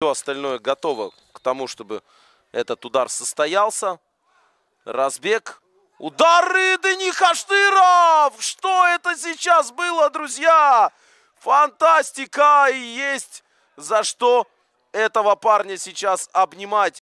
Все остальное готово к тому, чтобы этот удар состоялся. Разбег. Удары Даних Аштыров! Что это сейчас было, друзья? Фантастика! И есть за что этого парня сейчас обнимать.